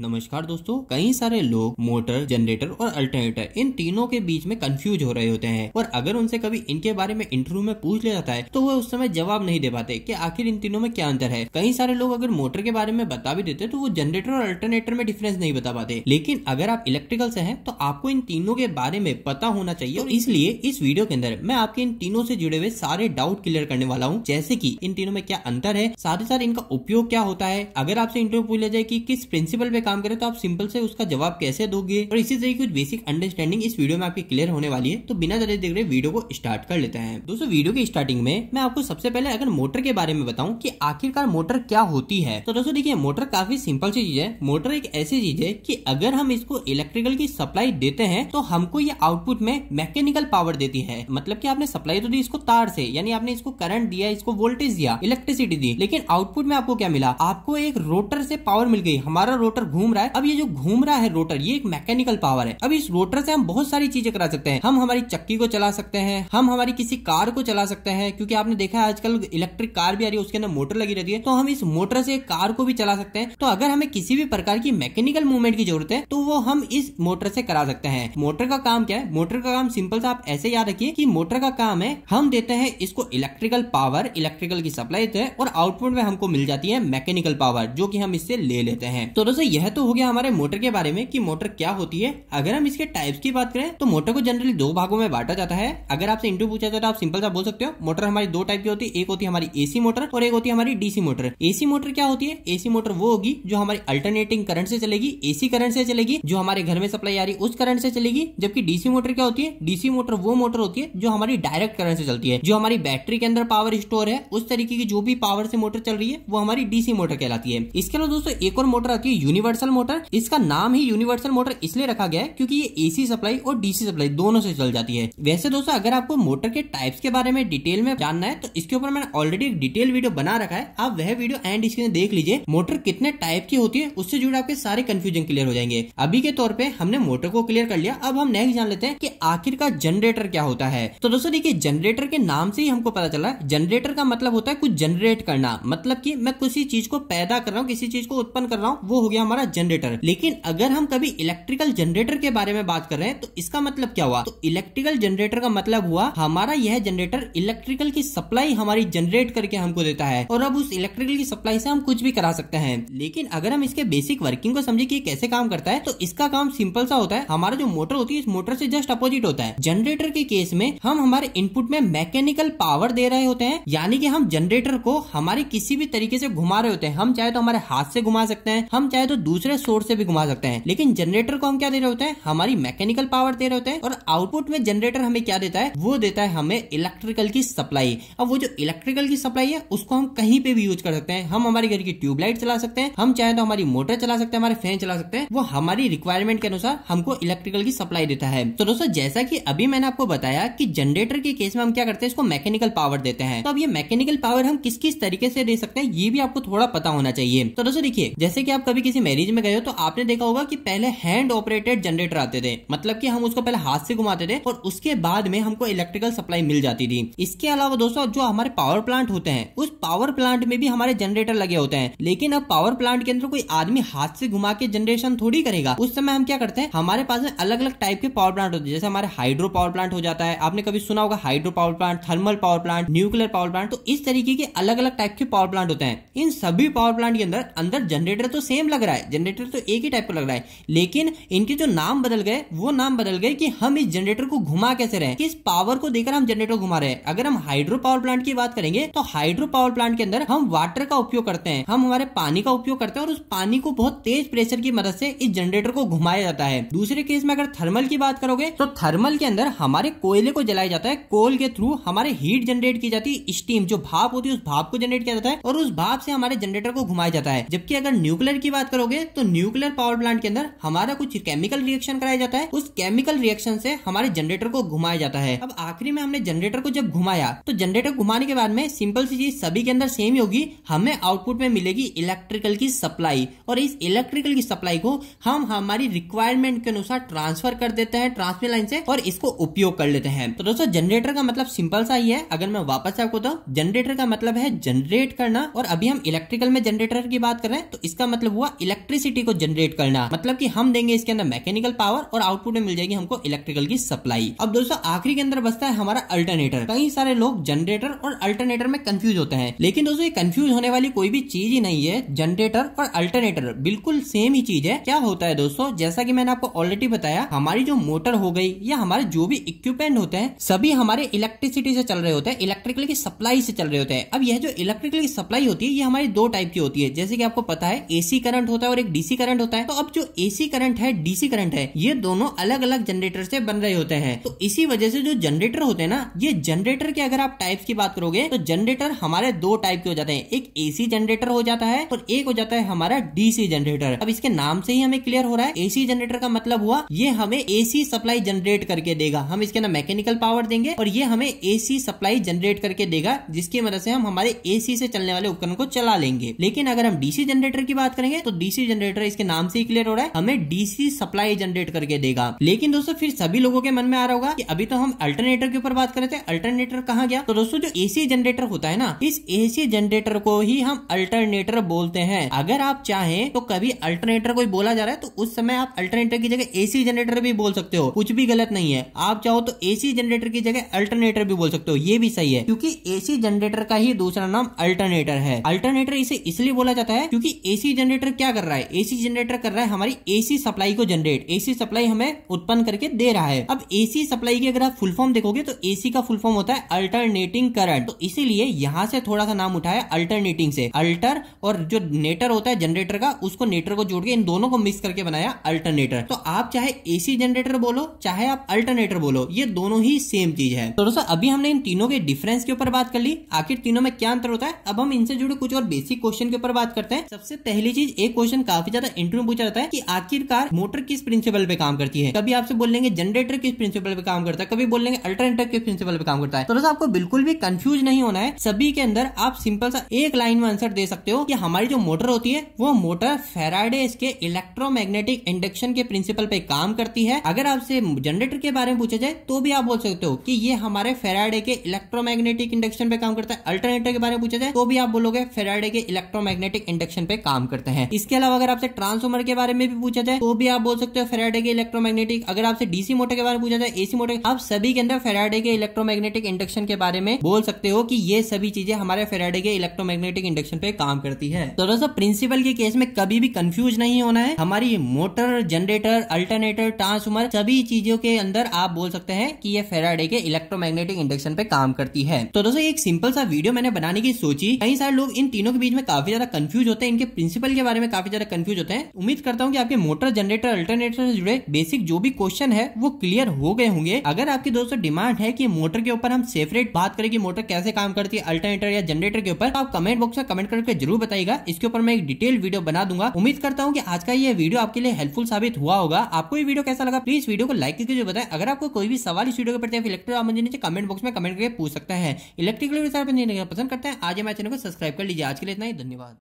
नमस्कार दोस्तों कई सारे लोग मोटर जनरेटर और अल्टरनेटर इन तीनों के बीच में कंफ्यूज हो रहे होते हैं और अगर उनसे कभी इनके बारे में इंटरव्यू में पूछ लिया जाता है तो वह उस समय जवाब नहीं दे पाते कि आखिर इन तीनों में क्या अंतर है कई सारे लोग अगर मोटर के बारे में बता भी देते तो वो जनरेटर और अल्टरनेटर में डिफरेंस नहीं बता पाते लेकिन अगर आप इलेक्ट्रिकल से है तो आपको इन तीनों के बारे में पता होना चाहिए और इसलिए इस वीडियो के अंदर मैं आपके इन तीनों से जुड़े हुए सारे डाउट क्लियर करने वाला हूँ जैसे की इन तीनों में क्या अंतर है साथ ही साथ इनका उपयोग क्या होता है अगर आपसे इंटरव्यू पूछ लिया जाए की किस प्रिंसिपल काम करें तो आप सिंपल से उसका जवाब कैसे दोगे और इसी तरीके कुछ बेसिक अंडरस्टैंडिंग इस वीडियो में आपकी क्लियर होने वाली है तो बिना जरिए देख रहे वीडियो को स्टार्ट कर लेते हैं दोस्तों वीडियो की स्टार्टिंग में मैं आपको सबसे पहले अगर मोटर के बारे में बताऊँ की आखिरकार मोटर क्या होती है तो दोस्तों देखिये मोटर काफी सिंपल सी चीज है मोटर एक ऐसी चीज है की अगर हम इसको इलेक्ट्रिकल की सप्लाई देते हैं तो हमको ये आउटपुट में मैकेनिकल पावर देती है मतलब की आपने सप्लाई तो दी इसको तार से यानी आपने इसको करंट दिया इसको वोल्टेज दिया इलेक्ट्रिसिटी दी लेकिन आउटपुट में आपको क्या मिला आपको एक रोटर से पावर मिल गई हमारा रोटर घूम रहा है अब ये जो घूम रहा है रोटर ये एक मैकेनिकल पावर है अब इस रोटर से हम बहुत सारी चीजें करा सकते हैं हम हमारी चक्की को चला सकते हैं हम हमारी किसी कार को चला सकते हैं क्योंकि आपने देखा है आजकल इलेक्ट्रिक कार भी आ रही है उसके अंदर मोटर लगी रहती है तो हम इस मोटर से कार को भी चला सकते हैं तो अगर हमें किसी भी प्रकार की मैकेनिकल मूवमेंट की जरूरत है तो वो हम इस मोटर से करा सकते हैं मोटर का काम क्या है मोटर का काम सिंपल सा आप ऐसे याद रखिए कि मोटर का काम है हम देते हैं इसको इलेक्ट्रिकल पावर इलेक्ट्रिकल की सप्लाई देते हैं और आउटपुट में हमको मिल जाती है मैकेनिकल पावर जो कि हम इससे ले लेते हैं तो दोस्तों यह यह तो हो गया हमारे मोटर के बारे में कि मोटर क्या होती है अगर हम इसके टाइप्स की बात करें तो मोटर को जनरली दो भागों में बांटा जाता है अगर आपसे इंटू पूछा जाए तो आप सिंपल सा बोल सकते हो मोटर हमारी दो टाइप की होती है एक होती है हमारी एसी मोटर और एक होती है हमारी डीसी मोटर एसी मोटर क्या होती है एसी मोटर वो होगी जो हमारी अल्टरनेटिंग करंट से चलेगी एसी करंट से चलेगी जो हमारे घर में सप्लाई आ रही उस करंट से चलेगी जबकि डीसी मोटर क्या होती है डीसी मोटर वो मोटर होती है जो हमारी डायरेक्ट करंट से चलती है जो हमारी बैटरी के अंदर पावर स्टोर है उस तरीके की जो भी पावर से मोटर चल रही है वो हमारी डीसी मोटर कहलाती है इसके अलावा दोस्तों एक और मोटर आती है यूनिवर्स यूनिवर्सल मोटर इसका नाम ही यूनिवर्सल मोटर इसलिए रखा गया है क्योंकि ये एसी सप्लाई और डीसी सप्लाई दोनों से चल जाती है वैसे दोस्तों अगर आपको मोटर के टाइप्स के बारे में डिटेल में जानना है तो इसके ऊपर मैंने ऑलरेडी एक डिटेल वीडियो बना रखा है आप वह वीडियो एंड स्क्रीन देख लीजिए मोटर कितने टाइप की होती है उससे जुड़े आपके सारे कंफ्यूजन क्लियर हो जाएंगे अभी के तौर पर हमने मोटर को क्लियर कर लिया अब हम नेक्स्ट जान लेते हैं की आखिर का जनरेटर क्या होता है तो दोस्तों देखिए जनरेटर के नाम से ही हमको पता चला जनरेटर का मतलब होता है कुछ जनरेट करना मतलब की मैं किसी चीज को पैदा कर रहा हूँ किसी चीज को उत्पन्न कर रहा हूँ वो हो गया हमारा हमारा जनरेटर लेकिन अगर हम कभी इलेक्ट्रिकल जनरेटर के बारे में बात कर रहे हैं तो इसका मतलब क्या हुआ तो इलेक्ट्रिकल जनरेटर का मतलब हुआ हमारा यह जनरेटर इलेक्ट्रिकल की सप्लाई हमारी जनरेट करके हमको देता है और अब उस इलेक्ट्रिकल की सप्लाई से हम कुछ भी करा सकते हैं लेकिन अगर हम इसके बेसिक वर्किंग को समझे कि कैसे काम करता है तो इसका काम सिंपल सा होता है हमारा जो मोटर होती है इस मोटर से जस्ट अपोजिट होता है जनरेटर के केस में हम हमारे इनपुट में मैकेनिकल पावर दे रहे होते हैं यानी कि हम जनरेटर को हमारे किसी भी तरीके से घुमा रहे होते हैं हम चाहे तो हमारे हाथ से घुमा सकते हैं हम चाहे तो दूसरे सोर्स से भी घुमा सकते हैं लेकिन जनरेटर को हम क्या दे रहे होते हैं हमारी मैकेनिकल पावर दे रहे होते हैं और आउटपुट में जनरेटर हमें क्या देता है वो देता है हमें इलेक्ट्रिकल की सप्लाई अब वो जो इलेक्ट्रिकल की सप्लाई है उसको हम कहीं पे भी यूज कर सकते हैं हम हमारे घर की ट्यूबलाइट चला सकते हैं हम चाहे तो हमारी मोटर चला सकते हैं हमारे फैन चला सकते हैं वो हमारी रिक्वायरमेंट के अनुसार हमको इलेक्ट्रिकल की सप्लाई देता है तो दोस्तों जैसा की अभी मैंने आपको बताया की जनरेटर के केस में हम क्या करते हैं इसको मैकेनिकल पावर देते हैं तो अब ये मैकेनिकल पावर हम किस किस तरीके से दे सकते हैं ये भी आपको थोड़ा पता होना चाहिए तो दोस्तों देखिए जैसे की आप कभी किसी गैरेज में गए हो तो आपने देखा होगा कि पहले हैंड ऑपरेटेड जनरेटर आते थे मतलब कि हम उसको पहले हाथ से घुमाते थे और उसके बाद में हमको इलेक्ट्रिकल सप्लाई मिल जाती थी इसके अलावा दोस्तों जो हमारे पावर प्लांट होते हैं उस पावर प्लांट में भी हमारे जनरेटर लगे होते हैं लेकिन अब पावर प्लांट के अंदर कोई आदमी हाथ से घुमा के जनरेशन थोड़ी करेगा उस समय हम क्या करते हैं हमारे पास में अलग अलग टाइप के पावर प्लांट होते हैं जैसे हमारे हाइड्रो पावर प्लांट हो जाता है आपने कभी सुना होगा hydro power plant thermal power plant nuclear power plant तो इस तरीके के अलग अलग टाइप के पावर प्लांट होते हैं इन सभी पावर प्लांट के अंदर अंदर जनरेटर तो सेम लग रहा है है जनरेटर तो एक ही टाइप का लग रहा है लेकिन इनके जो नाम बदल गए वो नाम बदल गए कि हम इस जनरेटर को घुमा कैसे रहे किस इस पावर को देकर हम जनरेटर घुमा रहे हैं अगर हम हाइड्रो पावर प्लांट की बात करेंगे तो हाइड्रो पावर प्लांट के अंदर हम वाटर का उपयोग करते हैं हम हमारे पानी का उपयोग करते हैं और उस पानी को बहुत तेज प्रेशर की मदद से इस जनरेटर को घुमाया जाता है दूसरे केस में अगर थर्मल की बात करोगे तो थर्मल के अंदर हमारे कोयले को जलाया जाता है कोल के थ्रू हमारे हीट जनरेट की जाती है स्टीम जो भाप होती है उस भाप को जनरेट किया जाता है और उस भाप से हमारे जनरेटर को घुमाया जाता है जबकि अगर न्यूक्लियर की बात करोगे देखोगे तो न्यूक्लियर पावर प्लांट के अंदर हमारा कुछ केमिकल रिएक्शन कराया जाता है उस केमिकल रिएक्शन से हमारे जनरेटर को घुमाया जाता है अब आखिरी में हमने जनरेटर को जब घुमाया तो जनरेटर घुमाने के बाद में सिंपल सी चीज सभी के अंदर सेम ही होगी हमें आउटपुट में मिलेगी इलेक्ट्रिकल की सप्लाई और इस इलेक्ट्रिकल की सप्लाई को हम हमारी रिक्वायरमेंट के अनुसार ट्रांसफर कर देते हैं ट्रांसफर लाइन से और इसको उपयोग कर लेते हैं तो दोस्तों जनरेटर का मतलब सिंपल सा ही है अगर मैं वापस आपको तो जनरेटर का मतलब है जनरेट करना और अभी हम इलेक्ट्रिकल में जनरेटर की बात कर रहे हैं तो इसका मतलब हुआ इलेक्ट्रिक इलेक्ट्रिसिटी को जनरेट करना मतलब की हम देंगे इसके अंदर मैकेनिकल पावर और आउटपुट में मिल जाएगी हमको इलेक्ट्रिकल की सप्लाई अब दोस्तों आखिरी के अंदर बसता है हमारा अल्टरनेटर कई सारे लोग जनरेटर और अल्टरनेटर में कंफ्यूज होते हैं लेकिन दोस्तों ये कंफ्यूज होने वाली कोई भी चीज ही नहीं है जनरेटर और अल्टरनेटर बिल्कुल सेम ही चीज है क्या होता है दोस्तों जैसा की मैंने आपको ऑलरेडी बताया हमारी जो मोटर हो गई या हमारे जो भी इक्विपमेंट होते हैं सभी हमारे इलेक्ट्रिसिटी से चल रहे होते हैं इलेक्ट्रिकल की सप्लाई से चल रहे होते हैं अब यह जो इलेक्ट्रिकल की सप्लाई होती है ये हमारी दो टाइप की होती है जैसे की आपको पता है एसी करंट होता है और एक डीसी करंट होता है तो अब जो एसी करंट है डीसी करंट है ये दोनों अलग अलग जनरेटर से बन रहे होते हैं तो इसी वजह से जो जनरेटर होते हैं ना ये जनरेटर के अगर आप टाइप की बात करोगे तो जनरेटर हमारे दो टाइप के हो जाते हैं एक एसी जनरेटर हो जाता है और एक हो जाता है हमारा डीसी जनरेटर अब इसके नाम से ही हमें क्लियर हो रहा है एसी जनरेटर का मतलब हुआ ये हमें एसी सप्लाई जनरेट करके देगा हम इसके ना मैकेनिकल पावर देंगे और ये हमें एसी सप्लाई जनरेट करके देगा जिसकी मदद से हम हमारे एसी से चलने वाले उपकरण को चला लेंगे लेकिन अगर हम डीसी जनरेटर की बात करेंगे तो डीसी डीसी जनरेटर इसके नाम से ही क्लियर हो रहा है हमें डीसी सप्लाई जनरेट करके देगा लेकिन दोस्तों फिर सभी लोगों के मन में आ रहा होगा कि अभी तो हम अल्टरनेटर के ऊपर बात कर रहे थे अल्टरनेटर कहा गया तो दोस्तों जो एसी जनरेटर होता है ना इस एसी जनरेटर को ही हम अल्टरनेटर बोलते हैं अगर आप चाहें तो कभी अल्टरनेटर कोई बोला जा रहा है तो उस समय आप अल्टरनेटर की जगह एसी जनरेटर भी बोल सकते हो कुछ भी गलत नहीं है आप चाहो तो एसी जनरेटर की जगह अल्टरनेटर भी बोल सकते हो ये भी सही है क्योंकि एसी जनरेटर का ही दूसरा नाम अल्टरनेटर है अल्टरनेटर इसे इसलिए बोला जाता है क्योंकि एसी जनरेटर क्या कर रहा है रहा है एसी जनरेटर कर रहा है हमारी एसी सप्लाई को जनरेट एसी सप्लाई हमें उत्पन्न करके दे रहा है अब एसी सप्लाई की अगर आप फुल फॉर्म देखोगे तो एसी का फुल फॉर्म होता है अल्टरनेटिंग करंट तो इसीलिए यहाँ से थोड़ा सा नाम उठाया अल्टरनेटिंग से अल्टर और जो नेटर होता है जनरेटर का उसको नेटर को जोड़ के इन दोनों को मिक्स करके बनाया अल्टरनेटर तो आप चाहे एसी जनरेटर बोलो चाहे आप अल्टरनेटर बोलो ये दोनों ही सेम चीज है तो दोस्तों अभी हमने इन तीनों के डिफरेंस के ऊपर बात कर ली आखिर तीनों में क्या अंतर होता है अब हम इनसे जुड़े कुछ और बेसिक क्वेश्चन के ऊपर बात करते हैं सबसे पहली चीज एक क्वेश्चन क्वेश्चन काफी ज्यादा इंटरव्यू पूछा जाता है कि आखिरकार मोटर किस प्रिंसिपल पे काम करती है कभी आपसे बोल लेंगे जनरेटर किस प्रिंसिपल पे काम करता है कभी बोलेंगे अल्टरनेटर किस प्रिंसिपल पे काम करता है तो दोस्तों आपको बिल्कुल भी कंफ्यूज नहीं होना है सभी के अंदर आप सिंपल सा एक लाइन में आंसर दे सकते हो कि हमारी जो मोटर होती है वो मोटर फेराडे इसके इलेक्ट्रोमैग्नेटिक इंडक्शन के प्रिंसिपल पे काम करती है अगर आपसे जनरेटर के बारे में पूछा जाए तो भी आप बोल सकते हो कि ये हमारे फेराडे के इलेक्ट्रोमैग्नेटिक इंडक्शन पे काम करता है अल्टरनेटर के बारे में पूछा जाए तो भी आप बोलोगे फेराडे के इलेक्ट्रोमैग्नेटिक इंडक्शन पे काम करते हैं इसके अलावा अगर आपसे ट्रांसफॉर्मर के बारे में भी पूछा जाए तो भी आप बोल सकते हो फेराडे के इलेक्ट्रोमैग्नेटिक अगर आपसे डीसी मोटर के बारे में पूछा जाए एसी मोटर आप सभी के अंदर फेराडे के इलेक्ट्रोमैग्नेटिक इंडक्शन के बारे में बोल सकते हो कि ये सभी चीजें हमारे फेराडे के इलेक्ट्रोमैग्नेटिक इंडक्शन पे काम करती है तो दोस्तों प्रिंसिपल के केस में कभी भी कंफ्यूज नहीं होना है हमारी मोटर जनरेटर अल्टरनेटर ट्रांसफॉर्मर सभी चीजों के अंदर आप बोल सकते हैं कि ये फेराडे के इलेक्ट्रोमैग्नेटिक इंडक्शन पे काम करती है तो दोस्तों एक सिंपल सा वीडियो मैंने बनाने की सोची कई सारे लोग इन तीनों के बीच में काफी ज्यादा कंफ्यूज होते हैं इनके प्रिंसिपल के बारे में काफी ज्यादा कंफ्यूज होते हैं उम्मीद करता हूँ कि आपके मोटर जनरेटर अल्टरनेटर से जुड़े बेसिक जो भी क्वेश्चन है वो क्लियर हो गए होंगे अगर आपके दोस्तों डिमांड है की मोटर के ऊपर हम सेपरेट बात करें कि मोटर कैसे काम करती है अल्टरनेटर या जनरेटर के ऊपर तो आप कमेंट बॉक्स में कमेंट करके जरूर बताएगा इसके ऊपर मैं एक डिटेल वीडियो बना दूंगा उम्मीद करता हूँ की आज का ये वीडियो आपके लिए हेल्पफुल साबित हुआ होगा आपको ये वीडियो कैसा लगा प्लीज वीडियो को लाइक करके बताए अगर आपको कोई भी सवाल इस वीडियो के प्रति इलेक्ट्रिक मुझे नीचे कमेंट बॉक्स में कमेंट करके पूछ सकते हैं इलेक्ट्रिकल पसंद करते हैं आज हमारे चैनल को सब्सक्राइब कर लीजिए आज के लिए इतना ही धन्यवाद